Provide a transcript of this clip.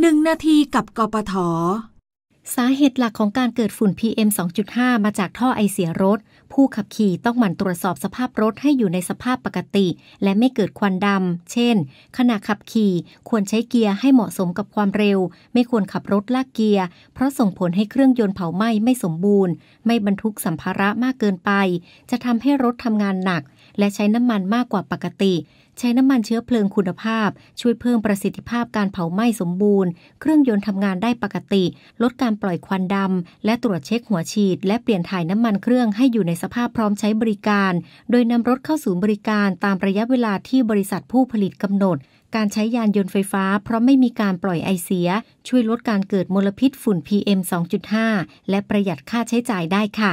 หนึ่งนาทีกับกปทสาเหตุหลักของการเกิดฝุ่น PM 2.5 มาจากท่อไอเสียรถ ผู้ขับขี่ต้องหมั่นตรวจสอบสภาพรถให้อยู่ในสภาพปกติ และไม่เกิดควันดำ เช่น ขณะขับขี่ควรใช้เกียร์ให้เหมาะสมกับความเร็ว ไม่ควรขับรถลากเกียร์ เพราะส่งผลให้เครื่องยนต์เผาไหม้ไม่สมบูรณ์ ไม่บรรทุกสัมภาระมากเกินไป จะทำให้รถทำงานหนักและใช้น้ำมันมากกว่าปกติ ใช้น้ำมันเชื้อเพลิงคุณภาพ ช่วยเพิ่มประสิทธิภาพการเผาไหม้สมบูรณ์ เครื่องยนต์ทำงานได้ปกติ ลดการปล่อยควันดำและตรวจเช็คหัวฉีดและเปลี่ยนถ่ายน้ำมันเครื่องให้อยู่ในสภาพพร้อมใช้บริการ โดยนำรถเข้าศูนย์บริการ ตามระยะเวลาที่บริษัทผู้ผลิตกำหนด การใช้ยานยนต์ไฟฟ้าเพราะไม่มีการปล่อยไอเสีย ช่วยลดการเกิดมลพิษฝุ่น PM 2.5 และประหยัดค่าใช้จ่ายได้ค่ะ